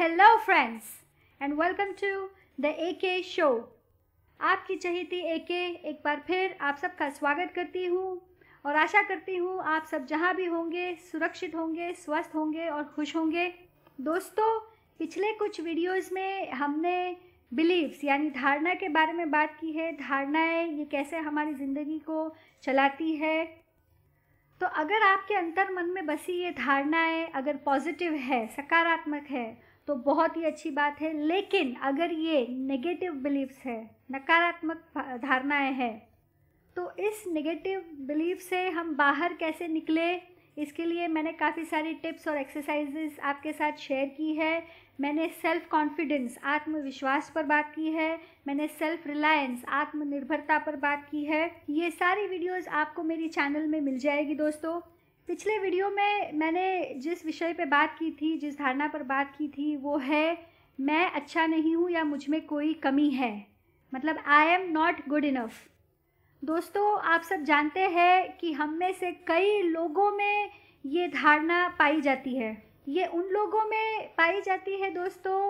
Hello friends and welcome to the A K show आपकी चहेती ए के एक बार फिर आप सबका स्वागत करती हूँ और आशा करती हूँ आप सब जहाँ भी होंगे सुरक्षित होंगे स्वस्थ होंगे और खुश होंगे दोस्तों पिछले कुछ वीडियोस में हमने बिलीव्स यानी धारणा के बारे में बात की है धारणाएं ये कैसे हमारी ज़िंदगी को चलाती है तो अगर आपके अंतर मन में बसी ये धारणाएं अगर पॉजिटिव है सकारात्मक है तो बहुत ही अच्छी बात है लेकिन अगर ये नेगेटिव बिलीव्स है नकारात्मक धारणाएं हैं तो इस नेगेटिव बिलीव से हम बाहर कैसे निकले इसके लिए मैंने काफ़ी सारी टिप्स और एक्सरसाइजेस आपके साथ शेयर की है मैंने सेल्फ कॉन्फिडेंस आत्मविश्वास पर बात की है मैंने सेल्फ रिलायंस आत्मनिर्भरता पर बात की है ये सारी वीडियोस आपको मेरी चैनल में मिल जाएगी दोस्तों पिछले वीडियो में मैंने जिस विषय पे बात की थी जिस धारणा पर बात की थी वो है मैं अच्छा नहीं हूँ या मुझ में कोई कमी है मतलब I am not good enough दोस्तों आप सब जानते हैं कि हम में से कई लोगों में ये धारणा पाई जाती है ये उन लोगों में पाई जाती है दोस्तों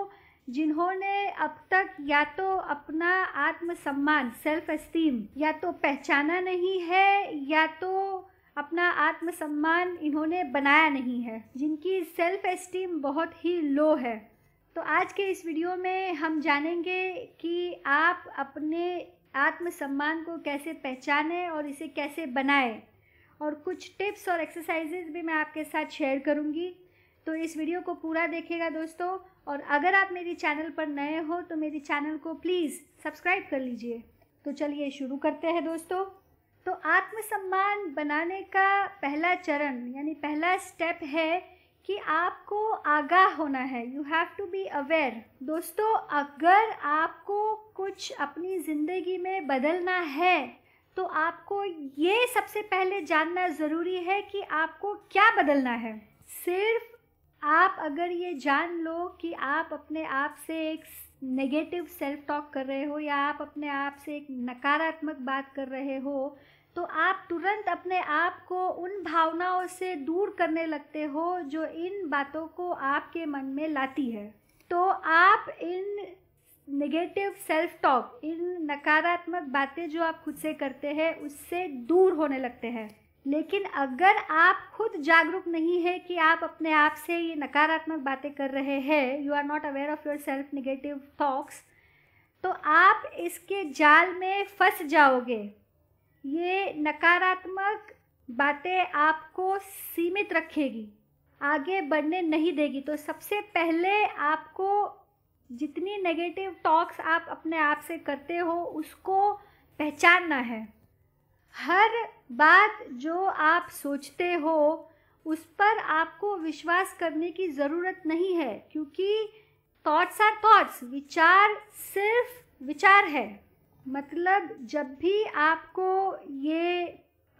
जिन्होंने अब तक या तो अपना आत्मसम्मान सेल्फ एस्टीम या तो पहचाना नहीं है या तो अपना आत्मसम्मान इन्होंने बनाया नहीं है जिनकी सेल्फ एस्टीम बहुत ही लो है तो आज के इस वीडियो में हम जानेंगे कि आप अपने आत्मसम्मान को कैसे पहचानें और इसे कैसे बनाएं और कुछ टिप्स और एक्सरसाइजेज भी मैं आपके साथ शेयर करूंगी तो इस वीडियो को पूरा देखेगा दोस्तों और अगर आप मेरी चैनल पर नए हो तो मेरी चैनल को प्लीज़ सब्सक्राइब कर लीजिए तो चलिए शुरू करते हैं दोस्तों तो आत्मसम्मान बनाने का पहला चरण यानी पहला स्टेप है कि आपको आगाह होना है you have to be aware दोस्तों अगर आपको कुछ अपनी ज़िंदगी में बदलना है तो आपको ये सबसे पहले जानना ज़रूरी है कि आपको क्या बदलना है सिर्फ आप अगर ये जान लो कि आप अपने आप से एक नेगेटिव सेल्फ टॉक कर रहे हो या आप अपने आप से एक नकारात्मक बात कर रहे हो तो आप तुरंत अपने आप को उन भावनाओं से दूर करने लगते हो जो इन बातों को आपके मन में लाती है तो आप इन नेगेटिव सेल्फ टॉक इन नकारात्मक बातें जो आप खुद से करते हैं उससे दूर होने लगते हैं लेकिन अगर आप खुद जागरूक नहीं है कि आप अपने आप से ये नकारात्मक बातें कर रहे हैं you are not aware of your self negative talks तो आप इसके जाल में फंस जाओगे ये नकारात्मक बातें आपको सीमित रखेगी आगे बढ़ने नहीं देगी तो सबसे पहले आपको जितनी नेगेटिव टॉक्स आप अपने आप से करते हो उसको पहचानना है हर बात जो आप सोचते हो उस पर आपको विश्वास करने की ज़रूरत नहीं है क्योंकि थॉट्स आर थॉट्स विचार सिर्फ विचार है मतलब जब भी आपको ये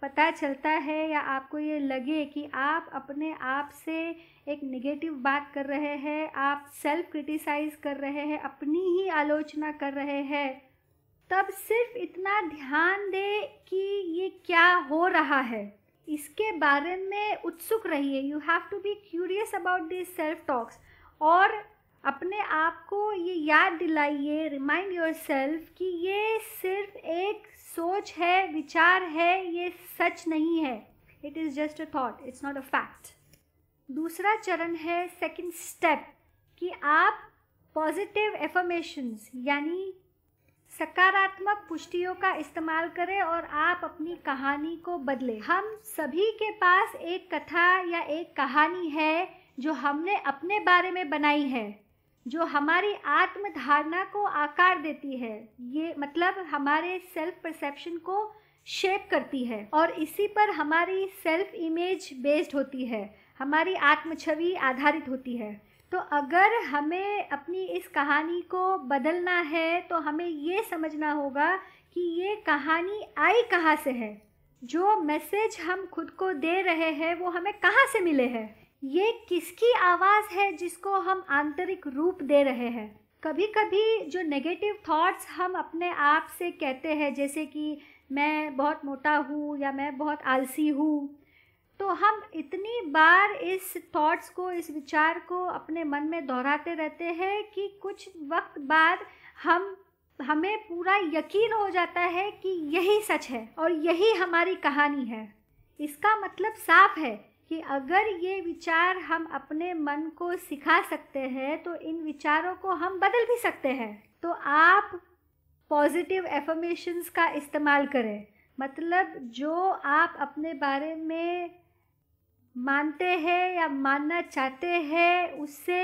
पता चलता है या आपको ये लगे कि आप अपने आप से एक नेगेटिव बात कर रहे हैं आप सेल्फ क्रिटिसाइज कर रहे हैं अपनी ही आलोचना कर रहे हैं तब सिर्फ इतना ध्यान दें कि ये क्या हो रहा है इसके बारे में उत्सुक रहिए you have to be curious about this self talks और अपने आप को ये याद दिलाइए रिमाइंड योर सेल्फ कि ये सिर्फ एक सोच है विचार है ये सच नहीं है it is just a thought it's not a fact दूसरा चरण है सेकंड स्टेप कि आप पॉजिटिव एफर्मेशंस यानी सकारात्मक पुष्टियों का इस्तेमाल करें और आप अपनी कहानी को बदलें हम सभी के पास एक कथा या एक कहानी है जो हमने अपने बारे में बनाई है जो हमारी आत्मधारणा को आकार देती है ये मतलब हमारे सेल्फ परसेप्शन को शेप करती है और इसी पर हमारी सेल्फ इमेज बेस्ड होती है हमारी आत्म छवि आधारित होती है तो अगर हमें अपनी इस कहानी को बदलना है तो हमें ये समझना होगा कि ये कहानी आई कहाँ से है जो मैसेज हम खुद को दे रहे हैं वो हमें कहाँ से मिले हैं ये किसकी आवाज़ है जिसको हम आंतरिक रूप दे रहे हैं कभी कभी जो नेगेटिव थॉट्स हम अपने आप से कहते हैं जैसे कि मैं बहुत मोटा हूँ या मैं बहुत आलसी हूँ तो हम इतनी बार इस थॉट्स को इस विचार को अपने मन में दोहराते रहते हैं कि कुछ वक्त बाद हम हमें पूरा यकीन हो जाता है कि यही सच है और यही हमारी कहानी है इसका मतलब साफ है कि अगर ये विचार हम अपने मन को सिखा सकते हैं तो इन विचारों को हम बदल भी सकते हैं तो आप पॉजिटिव एफर्मेशंस का इस्तेमाल करें मतलब जो आप अपने बारे में मानते हैं या मानना चाहते हैं उसे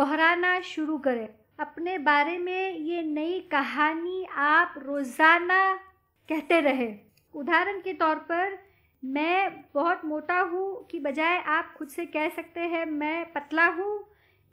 दोहराना शुरू करें अपने बारे में ये नई कहानी आप रोज़ाना कहते रहे उदाहरण के तौर पर मैं बहुत मोटा हूँ की बजाय आप खुद से कह सकते हैं मैं पतला हूँ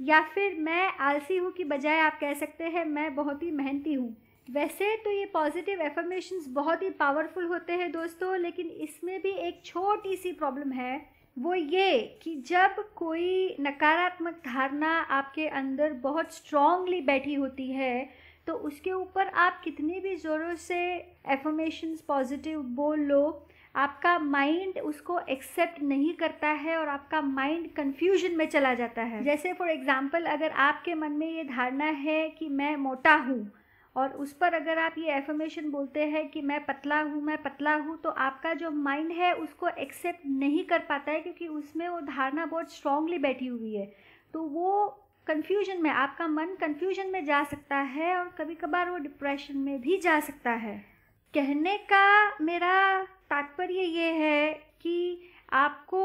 या फिर मैं आलसी हूँ की बजाय आप कह सकते हैं मैं बहुत ही मेहनती हूँ वैसे तो ये पॉजिटिव एफर्मेशंस बहुत ही पावरफुल होते हैं दोस्तों लेकिन इसमें भी एक छोटी सी प्रॉब्लम है वो ये कि जब कोई नकारात्मक धारणा आपके अंदर बहुत स्ट्रांगली बैठी होती है तो उसके ऊपर आप कितने भी ज़ोरों से एफर्मेशन पॉजिटिव बोल लो आपका माइंड उसको एक्सेप्ट नहीं करता है और आपका माइंड कन्फ्यूजन में चला जाता है जैसे फॉर एग्ज़ाम्पल अगर आपके मन में ये धारणा है कि मैं मोटा हूँ और उस पर अगर आप ये एफर्मेशन बोलते हैं कि मैं पतला हूँ मैं पतला हूँ तो आपका जो माइंड है उसको एक्सेप्ट नहीं कर पाता है क्योंकि उसमें वो धारणा बहुत स्ट्रांगली बैठी हुई है तो वो कन्फ्यूजन में आपका मन कन्फ्यूजन में जा सकता है और कभी कभार वो डिप्रेशन में भी जा सकता है कहने का मेरा तात्पर्य ये है कि आपको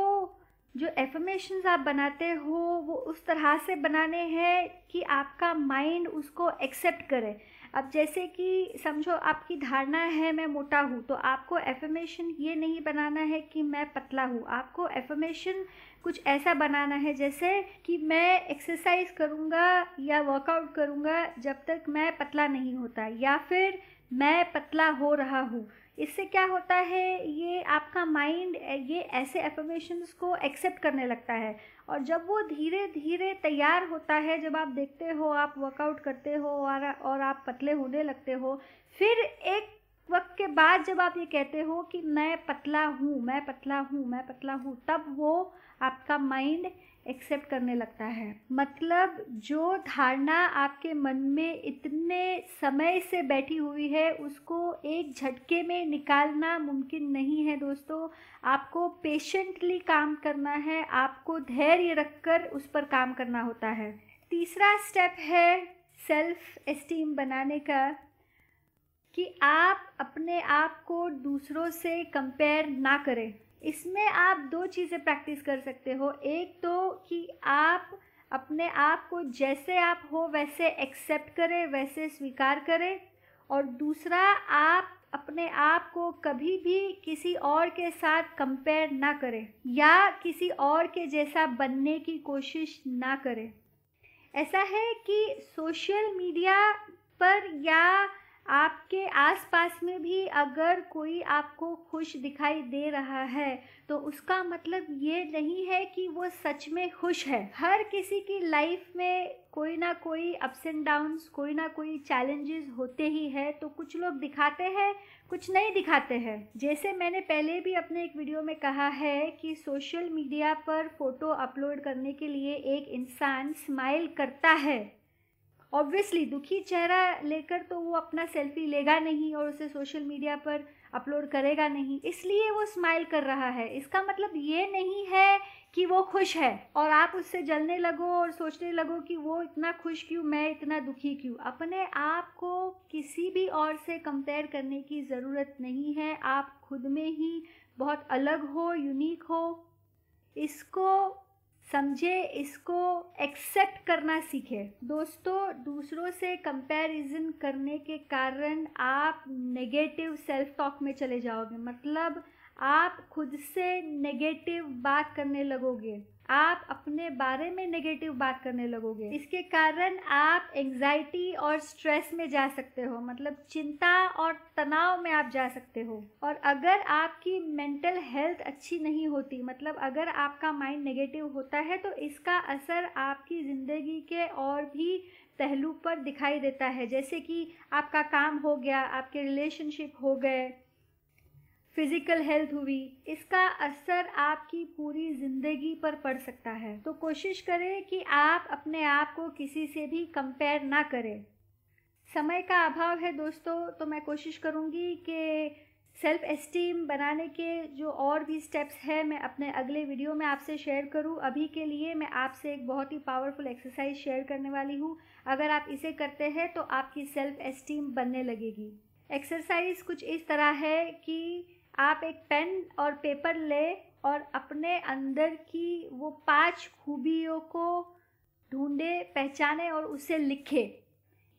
जो एफर्मेशन आप बनाते हो वो उस तरह से बनाने हैं कि आपका माइंड उसको एक्सेप्ट करे अब जैसे कि समझो आपकी धारणा है मैं मोटा हूँ तो आपको एफर्मेशन ये नहीं बनाना है कि मैं पतला हूँ आपको एफर्मेशन कुछ ऐसा बनाना है जैसे कि मैं एक्सरसाइज करूँगा या वर्कआउट करूँगा जब तक मैं पतला नहीं होता या फिर मैं पतला हो रहा हूँ इससे क्या होता है ये आपका माइंड ये ऐसे एफर्मेशंस को एक्सेप्ट करने लगता है और जब वो धीरे धीरे तैयार होता है जब आप देखते हो आप वर्कआउट करते हो और और आप पतले होने लगते हो फिर एक वक्त के बाद जब आप ये कहते हो कि मैं पतला हूँ मैं पतला हूँ मैं पतला हूँ तब वो आपका माइंड एक्सेप्ट करने लगता है मतलब जो धारणा आपके मन में इतने समय से बैठी हुई है उसको एक झटके में निकालना मुमकिन नहीं है दोस्तों आपको पेशेंटली काम करना है आपको धैर्य रखकर उस पर काम करना होता है तीसरा स्टेप है सेल्फ एस्टीम बनाने का कि आप अपने आप को दूसरों से कंपेयर ना करें इसमें आप दो चीज़ें प्रैक्टिस कर सकते हो एक तो कि आप अपने आप को जैसे आप हो वैसे एक्सेप्ट करें वैसे स्वीकार करें और दूसरा आप अपने आप को कभी भी किसी और के साथ कंपेयर ना करें या किसी और के जैसा बनने की कोशिश ना करें ऐसा है कि सोशल मीडिया पर या आपके आसपास में भी अगर कोई आपको खुश दिखाई दे रहा है तो उसका मतलब ये नहीं है कि वो सच में खुश है हर किसी की लाइफ में कोई ना कोई अप्स एंड डाउन्स कोई ना कोई चैलेंजेस होते ही है तो कुछ लोग दिखाते हैं कुछ नहीं दिखाते हैं जैसे मैंने पहले भी अपने एक वीडियो में कहा है कि सोशल मीडिया पर फोटो अपलोड करने के लिए एक इंसान स्माइल करता है ऑब्वियसली दुखी चेहरा लेकर तो वो अपना सेल्फी लेगा नहीं और उसे सोशल मीडिया पर अपलोड करेगा नहीं इसलिए वो स्माइल कर रहा है इसका मतलब ये नहीं है कि वो खुश है और आप उससे जलने लगो और सोचने लगो कि वो इतना खुश क्यों मैं इतना दुखी क्यों अपने आप को किसी भी और से कंपेयर करने की ज़रूरत नहीं है आप खुद में ही बहुत अलग हो यूनिक हो इसको समझे इसको एक्सेप्ट करना सीखे दोस्तों दूसरों से कंपैरिजन करने के कारण आप नेगेटिव सेल्फ टॉक में चले जाओगे मतलब आप खुद से नेगेटिव बात करने लगोगे आप अपने बारे में नेगेटिव बात करने लगोगे इसके कारण आप एंजाइटी और स्ट्रेस में जा सकते हो मतलब चिंता और तनाव में आप जा सकते हो और अगर आपकी मेंटल हेल्थ अच्छी नहीं होती मतलब अगर आपका माइंड नेगेटिव होता है तो इसका असर आपकी ज़िंदगी के और भी पहलू पर दिखाई देता है जैसे कि आपका काम हो गया आपके रिलेशनशिप हो गए फिजिकल हेल्थ हुई इसका असर आपकी पूरी ज़िंदगी पर पड़ सकता है तो कोशिश करें कि आप अपने आप को किसी से भी कंपेयर ना करें समय का अभाव है दोस्तों तो मैं कोशिश करूँगी कि सेल्फ एस्टीम बनाने के जो और भी स्टेप्स हैं मैं अपने अगले वीडियो में आपसे शेयर करूं अभी के लिए मैं आपसे एक बहुत ही पावरफुल एक्सरसाइज शेयर करने वाली हूँ अगर आप इसे करते हैं तो आपकी सेल्फ एस्टीम बनने लगेगी एक्सरसाइज कुछ इस तरह है कि आप एक पेन और पेपर ले और अपने अंदर की वो पांच खूबियों को ढूंढे पहचाने और उसे लिखे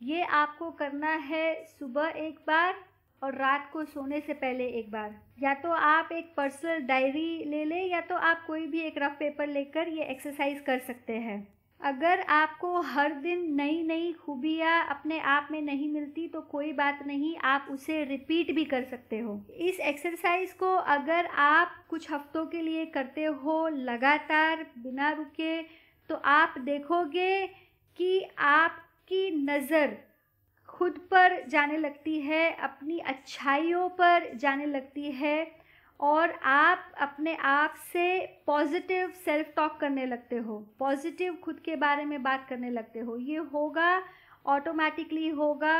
ये आपको करना है सुबह एक बार और रात को सोने से पहले एक बार या तो आप एक पर्सनल डायरी ले लें या तो आप कोई भी एक रफ पेपर लेकर ये एक्सरसाइज कर सकते हैं अगर आपको हर दिन नई नई खूबियाँ अपने आप में नहीं मिलती तो कोई बात नहीं आप उसे रिपीट भी कर सकते हो इस एक्सरसाइज को अगर आप कुछ हफ्तों के लिए करते हो लगातार बिना रुके तो आप देखोगे कि आपकी नज़र खुद पर जाने लगती है अपनी अच्छाइयों पर जाने लगती है और आप अपने आप से पॉजिटिव सेल्फ टॉक करने लगते हो पॉजिटिव खुद के बारे में बात करने लगते हो ये होगा ऑटोमेटिकली होगा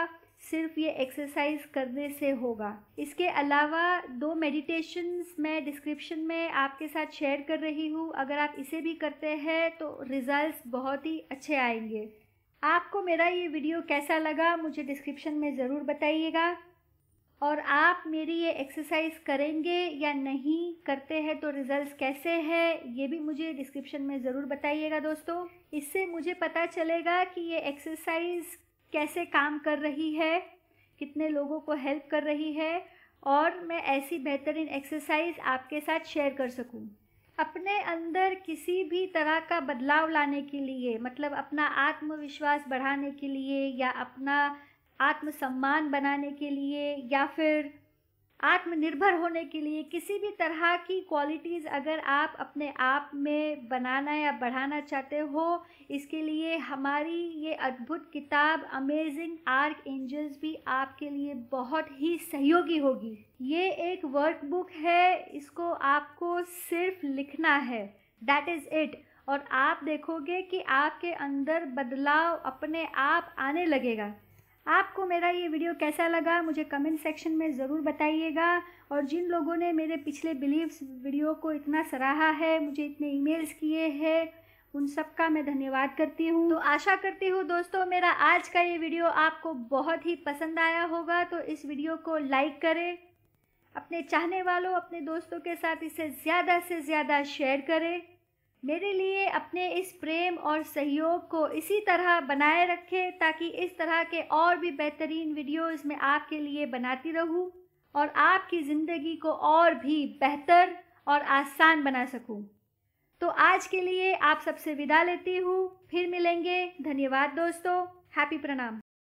सिर्फ ये एक्सरसाइज करने से होगा इसके अलावा दो मेडिटेशंस मैं डिस्क्रिप्शन में आपके साथ शेयर कर रही हूँ अगर आप इसे भी करते हैं तो रिजल्ट्स बहुत ही अच्छे आएंगे आपको मेरा ये वीडियो कैसा लगा मुझे डिस्क्रिप्शन में ज़रूर बताइएगा और आप मेरी ये एक्सरसाइज करेंगे या नहीं करते हैं तो रिजल्ट्स कैसे हैं ये भी मुझे डिस्क्रिप्शन में ज़रूर बताइएगा दोस्तों इससे मुझे पता चलेगा कि ये एक्सरसाइज कैसे काम कर रही है कितने लोगों को हेल्प कर रही है और मैं ऐसी बेहतरीन एक्सरसाइज आपके साथ शेयर कर सकूं। अपने अंदर किसी भी तरह का बदलाव लाने के लिए मतलब अपना आत्मविश्वास बढ़ाने के लिए या अपना आत्मसम्मान बनाने के लिए या फिर आत्मनिर्भर होने के लिए किसी भी तरह की क्वालिटीज़ अगर आप अपने आप में बनाना या बढ़ाना चाहते हो इसके लिए हमारी ये अद्भुत किताब अमेजिंग आर्क एंजल्स भी आपके लिए बहुत ही सहयोगी होगी ये एक वर्कबुक है इसको आपको सिर्फ लिखना है दैट इज़ इट और आप देखोगे कि आपके अंदर बदलाव अपने आप आने लगेगा आपको मेरा ये वीडियो कैसा लगा मुझे कमेंट सेक्शन में ज़रूर बताइएगा और जिन लोगों ने मेरे पिछले बिलीव्स वीडियो को इतना सराहा है मुझे इतने ईमेल्स किए हैं उन सबका मैं धन्यवाद करती हूँ तो आशा करती हूँ दोस्तों मेरा आज का ये वीडियो आपको बहुत ही पसंद आया होगा तो इस वीडियो को लाइक करें अपने चाहने वालों अपने दोस्तों के साथ इसे ज़्यादा से ज़्यादा शेयर करें मेरे लिए अपने इस प्रेम और सहयोग को इसी तरह बनाए रखें ताकि इस तरह के और भी बेहतरीन वीडियोस मैं आपके लिए बनाती रहूं और आपकी ज़िंदगी को और भी बेहतर और आसान बना सकूं। तो आज के लिए आप सबसे विदा लेती हूँ फिर मिलेंगे धन्यवाद दोस्तों हैप्पी प्रणाम